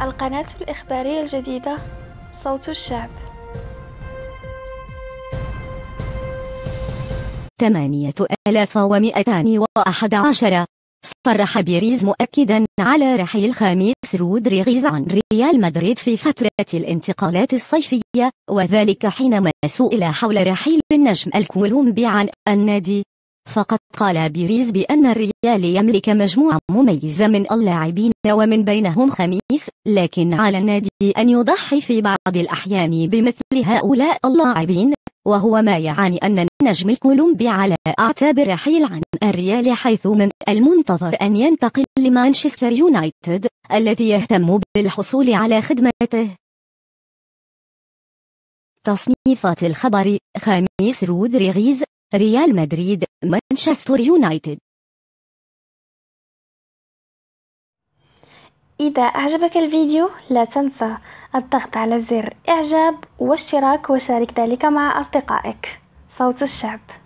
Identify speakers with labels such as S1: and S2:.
S1: القناة الإخبارية الجديدة صوت الشعب
S2: ثمانية ألاف ومئتان وأحد عشر صرح بيريز مؤكدا على رحيل خميس رودريغيز عن ريال مدريد في فترة الانتقالات الصيفية وذلك حينما سئل حول رحيل النجم الكولومبي عن النادي فقد قال بيريز بأن الريال يملك مجموعة مميزة من اللاعبين ومن بينهم خميس لكن على النادي أن يضحي في بعض الأحيان بمثل هؤلاء اللاعبين وهو ما يعني أن النجم الكولومبي على أعتاب الرحيل عن الريال حيث من المنتظر أن ينتقل لمانشستر يونايتد الذي يهتم
S3: بالحصول على خدمته تصنيفات الخبر خميس رودريغيز ريال مدريد مانشستر يونايتد
S4: إذا أعجبك الفيديو لا تنسى الضغط على زر إعجاب واشتراك وشارك ذلك
S3: مع أصدقائك صوت الشعب